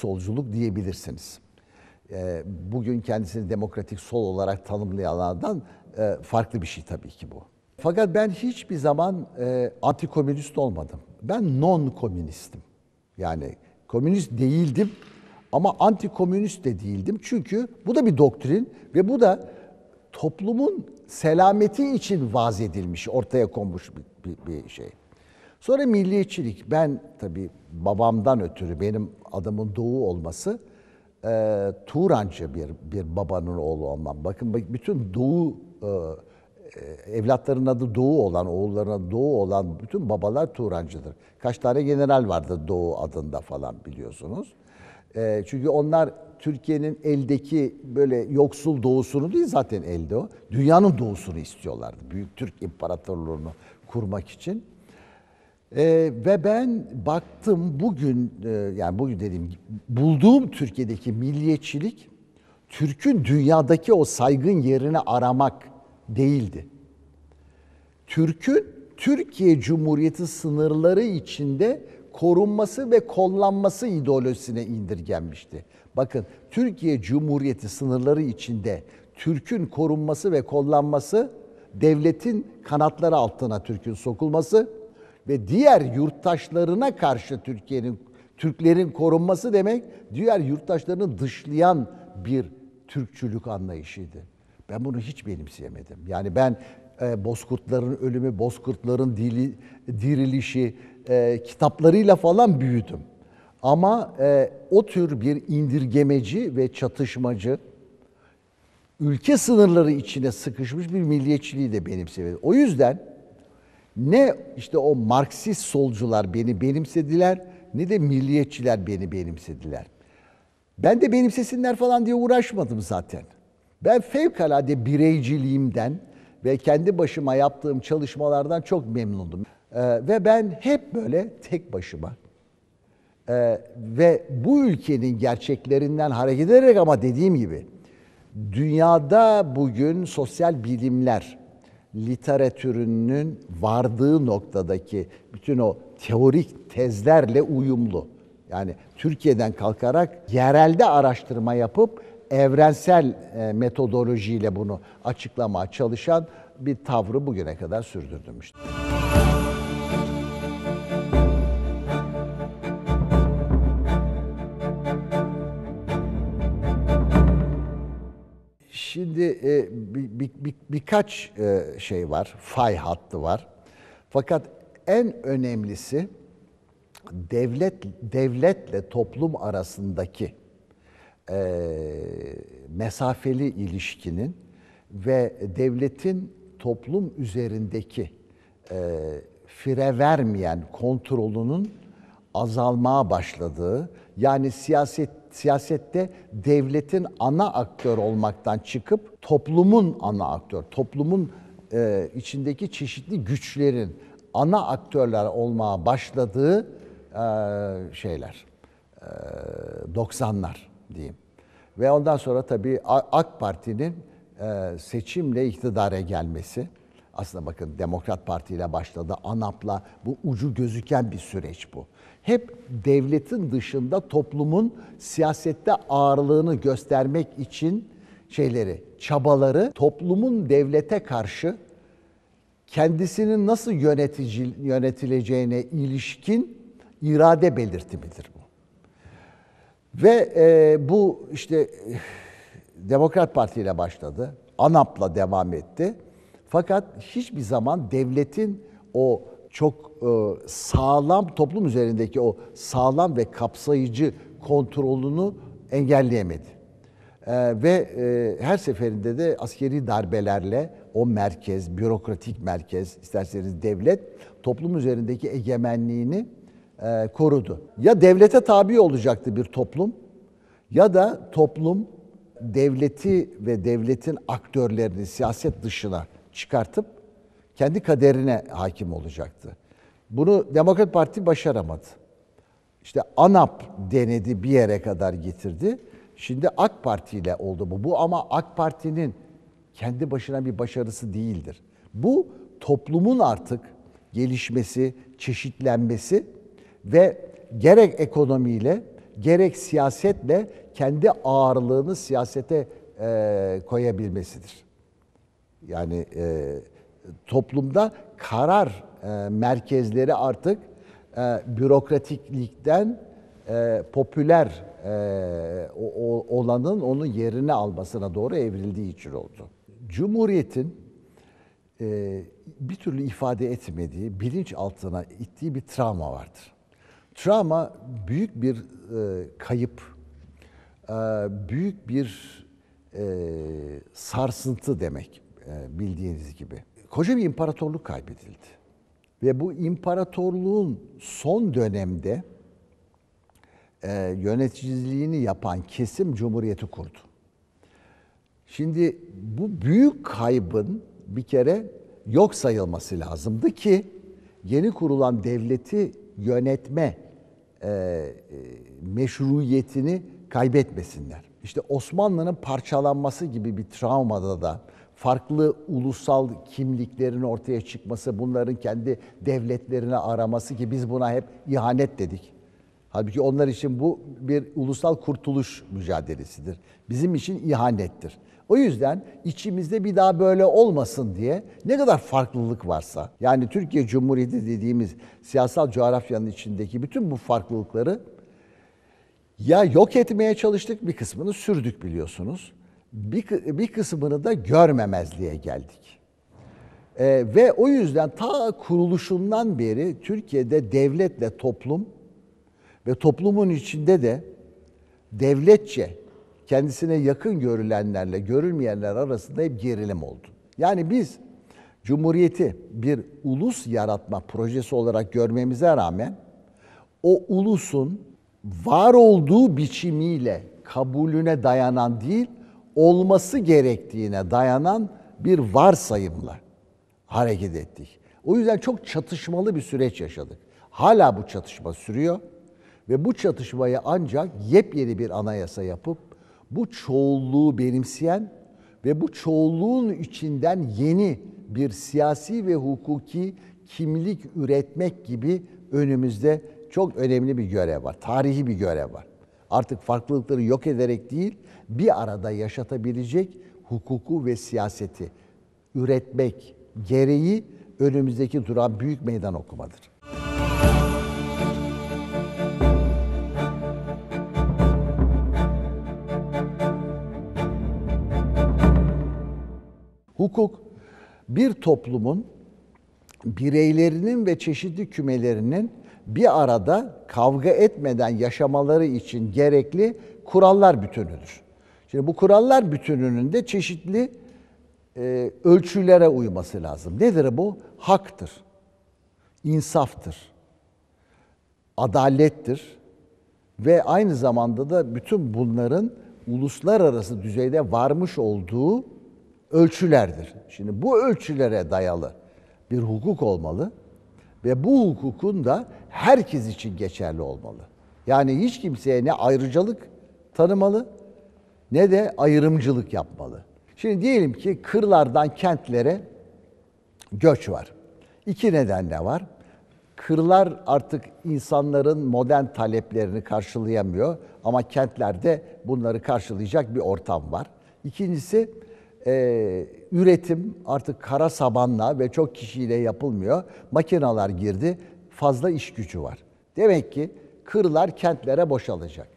solculuk diyebilirsiniz. Ee, bugün kendisini demokratik sol olarak tanımlayanlardan e, farklı bir şey tabii ki bu. Fakat ben hiçbir zaman e, antikomünist olmadım. Ben non-komünistim. Yani komünist değildim ama antikomünist de değildim. Çünkü bu da bir doktrin ve bu da toplumun selameti için vaz edilmiş, ortaya konmuş bir, bir, bir şey. Sonra milliyetçilik. Ben tabii babamdan ötürü benim adamın doğu olması e, Turancı bir, bir babanın oğlu olmam. Bakın bütün doğu e, e, evlatlarının adı doğu olan, oğullarına doğu olan bütün babalar Turancıdır. Kaç tane general vardı doğu adında falan biliyorsunuz. E, çünkü onlar Türkiye'nin eldeki böyle yoksul doğusunu değil zaten elde o. Dünyanın doğusunu istiyorlardı. Büyük Türk İmparatorluğunu kurmak için. E, ve ben baktım bugün, e, yani bugün dediğim bulduğum Türkiye'deki milliyetçilik, Türk'ün dünyadaki o saygın yerini aramak değildi. Türk'ün Türkiye Cumhuriyeti sınırları içinde korunması ve kollanması ideolojisine indirgenmişti. Bakın Türkiye Cumhuriyeti sınırları içinde Türk'ün korunması ve kollanması, devletin kanatları altına Türk'ün sokulması, ve diğer yurttaşlarına karşı Türkiye'nin Türklerin korunması demek diğer yurttaşlarını dışlayan bir Türkçülük anlayışıydı. Ben bunu hiç benimseyemedim. Yani ben e, Bozkurtların ölümü, Bozkurtların dili, dirilişi e, kitaplarıyla falan büyüdüm. Ama e, o tür bir indirgemeci ve çatışmacı ülke sınırları içine sıkışmış bir milliyetçiliği de benimsemedim. O yüzden ne işte o Marksist solcular beni benimsediler ne de milliyetçiler beni benimsediler. Ben de benimsesinler falan diye uğraşmadım zaten. Ben fevkalade bireyciliğimden ve kendi başıma yaptığım çalışmalardan çok memnundum. Ee, ve ben hep böyle tek başıma ee, ve bu ülkenin gerçeklerinden hareket ederek ama dediğim gibi dünyada bugün sosyal bilimler literatürünün vardığı noktadaki bütün o teorik tezlerle uyumlu. Yani Türkiye'den kalkarak yerelde araştırma yapıp evrensel e, metodolojiyle bunu açıklama çalışan bir tavrı bugüne kadar sürdürdüm işte. e, bir, bir, bir, birkaç e, şey var, fay hattı var. Fakat en önemlisi devlet devletle toplum arasındaki e, mesafeli ilişkinin ve devletin toplum üzerindeki e, fire vermeyen kontrolünün azalmaya başladığı, yani siyaset siyasette devletin ana aktör olmaktan çıkıp toplumun ana aktör, toplumun e, içindeki çeşitli güçlerin ana aktörler olmaya başladığı e, şeyler. E, 90'lar diyeyim. Ve ondan sonra tabii AK Parti'nin e, seçimle iktidara gelmesi aslında bakın Demokrat Parti ile başladı, ANAP'la bu ucu gözüken bir süreç bu. Hep devletin dışında toplumun siyasette ağırlığını göstermek için şeyleri, çabaları toplumun devlete karşı kendisinin nasıl yönetici, yönetileceğine ilişkin irade belirtimidir bu. Ve e, bu işte eh, Demokrat Parti ile başladı, ANAP'la devam etti. Fakat hiçbir zaman devletin o çok e, sağlam toplum üzerindeki o sağlam ve kapsayıcı kontrolünü engelleyemedi. E, ve e, her seferinde de askeri darbelerle o merkez, bürokratik merkez, isterseniz devlet toplum üzerindeki egemenliğini e, korudu. Ya devlete tabi olacaktı bir toplum ya da toplum devleti ve devletin aktörlerini siyaset dışına çıkartıp kendi kaderine hakim olacaktı. Bunu Demokrat Parti başaramadı. İşte ANAP denedi bir yere kadar getirdi. Şimdi AK Parti ile oldu bu. Bu ama AK Parti'nin kendi başına bir başarısı değildir. Bu toplumun artık gelişmesi, çeşitlenmesi ve gerek ekonomiyle gerek siyasetle kendi ağırlığını siyasete e, koyabilmesidir. Yani e, toplumda karar e, merkezleri artık e, bürokratiklikten e, popüler e, o, olanın onun yerini almasına doğru evrildiği için oldu. Cumhuriyetin e, bir türlü ifade etmediği, bilinç altına ittiği bir travma vardır. Travma büyük bir e, kayıp, e, büyük bir e, sarsıntı demek. E, bildiğiniz gibi. Koca bir imparatorluk kaybedildi. Ve bu imparatorluğun son dönemde e, yöneticiliğini yapan kesim Cumhuriyeti kurdu. Şimdi bu büyük kaybın bir kere yok sayılması lazımdı ki yeni kurulan devleti yönetme e, e, meşruiyetini kaybetmesinler. İşte Osmanlı'nın parçalanması gibi bir travmada da farklı ulusal kimliklerin ortaya çıkması, bunların kendi devletlerini araması ki biz buna hep ihanet dedik. Halbuki onlar için bu bir ulusal kurtuluş mücadelesidir. Bizim için ihanettir. O yüzden içimizde bir daha böyle olmasın diye ne kadar farklılık varsa yani Türkiye Cumhuriyeti dediğimiz siyasal coğrafyanın içindeki bütün bu farklılıkları ya yok etmeye çalıştık bir kısmını sürdük biliyorsunuz bir, bir kısmını da görmemezliğe geldik. E, ve o yüzden ta kuruluşundan beri Türkiye'de devletle toplum ve toplumun içinde de devletçe kendisine yakın görülenlerle görülmeyenler arasında hep gerilim oldu. Yani biz Cumhuriyeti bir ulus yaratma projesi olarak görmemize rağmen o ulusun var olduğu biçimiyle kabulüne dayanan değil, olması gerektiğine dayanan bir varsayımla hareket ettik. O yüzden çok çatışmalı bir süreç yaşadık. Hala bu çatışma sürüyor ve bu çatışmayı ancak yepyeni bir anayasa yapıp bu çoğulluğu benimseyen ve bu çoğulluğun içinden yeni bir siyasi ve hukuki kimlik üretmek gibi önümüzde çok önemli bir görev var. Tarihi bir görev var artık farklılıkları yok ederek değil, bir arada yaşatabilecek hukuku ve siyaseti üretmek gereği önümüzdeki duran büyük meydan okumadır. Hukuk bir toplumun bireylerinin ve çeşitli kümelerinin bir arada kavga etmeden yaşamaları için gerekli kurallar bütünüdür. Şimdi bu kurallar bütününün de çeşitli e, ölçülere uyması lazım. Nedir bu? Haktır, insaftır, adalettir ve aynı zamanda da bütün bunların uluslararası düzeyde varmış olduğu ölçülerdir. Şimdi bu ölçülere dayalı bir hukuk olmalı ve bu hukukun da herkes için geçerli olmalı. Yani hiç kimseye ne ayrıcalık tanımalı ne de ayrımcılık yapmalı. Şimdi diyelim ki kırlardan kentlere göç var. İki nedenle var. Kırlar artık insanların modern taleplerini karşılayamıyor ama kentlerde bunları karşılayacak bir ortam var. İkincisi e, üretim artık kara sabanla ve çok kişiyle yapılmıyor. Makinalar girdi, fazla iş gücü var. Demek ki kırlar kentlere boşalacak.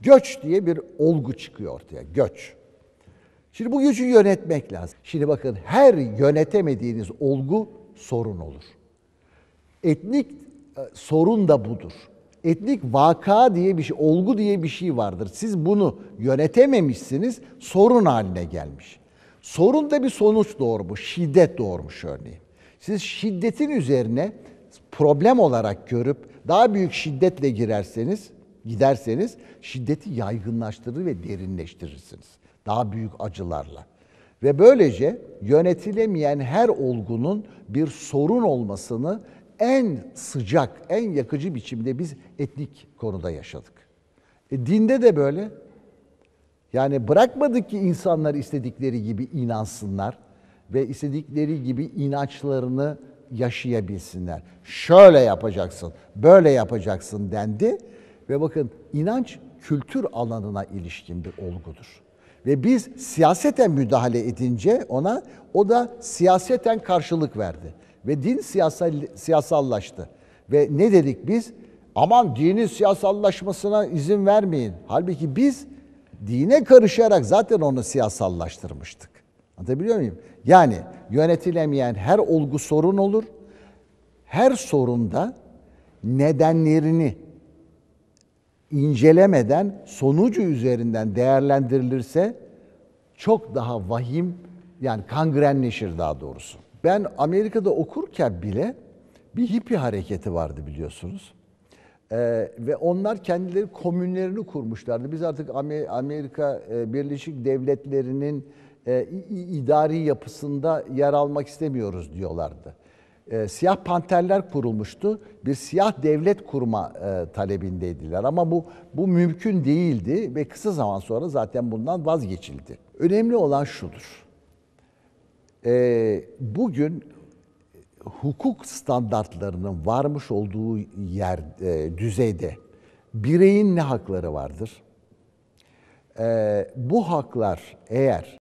Göç diye bir olgu çıkıyor ortaya, göç. Şimdi bu gücü yönetmek lazım. Şimdi bakın her yönetemediğiniz olgu sorun olur. Etnik e, sorun da budur etnik vaka diye bir şey, olgu diye bir şey vardır. Siz bunu yönetememişsiniz, sorun haline gelmiş. Sorun da bir sonuç doğurmuş, şiddet doğurmuş örneğin. Siz şiddetin üzerine problem olarak görüp daha büyük şiddetle girerseniz, giderseniz şiddeti yaygınlaştırır ve derinleştirirsiniz. Daha büyük acılarla. Ve böylece yönetilemeyen her olgunun bir sorun olmasını en sıcak, en yakıcı biçimde biz etnik konuda yaşadık. E, dinde de böyle. Yani bırakmadık ki insanlar istedikleri gibi inansınlar ve istedikleri gibi inançlarını yaşayabilsinler. Şöyle yapacaksın, böyle yapacaksın dendi ve bakın inanç kültür alanına ilişkin bir olgudur. Ve biz siyaseten müdahale edince ona o da siyaseten karşılık verdi. Ve din siyasal, siyasallaştı. Ve ne dedik biz? Aman dinin siyasallaşmasına izin vermeyin. Halbuki biz dine karışarak zaten onu siyasallaştırmıştık. Anlatabiliyor muyum? Yani yönetilemeyen her olgu sorun olur. Her sorunda nedenlerini incelemeden sonucu üzerinden değerlendirilirse çok daha vahim yani kangrenleşir daha doğrusu. Ben Amerika'da okurken bile bir hippie hareketi vardı biliyorsunuz. Ee, ve onlar kendileri komünlerini kurmuşlardı. Biz artık Amerika e, Birleşik Devletleri'nin e, idari yapısında yer almak istemiyoruz diyorlardı. E, siyah panterler kurulmuştu. Bir siyah devlet kurma e, talebindeydiler ama bu bu mümkün değildi ve kısa zaman sonra zaten bundan vazgeçildi. Önemli olan şudur e, bugün hukuk standartlarının varmış olduğu yer e, düzeyde bireyin ne hakları vardır? E, bu haklar eğer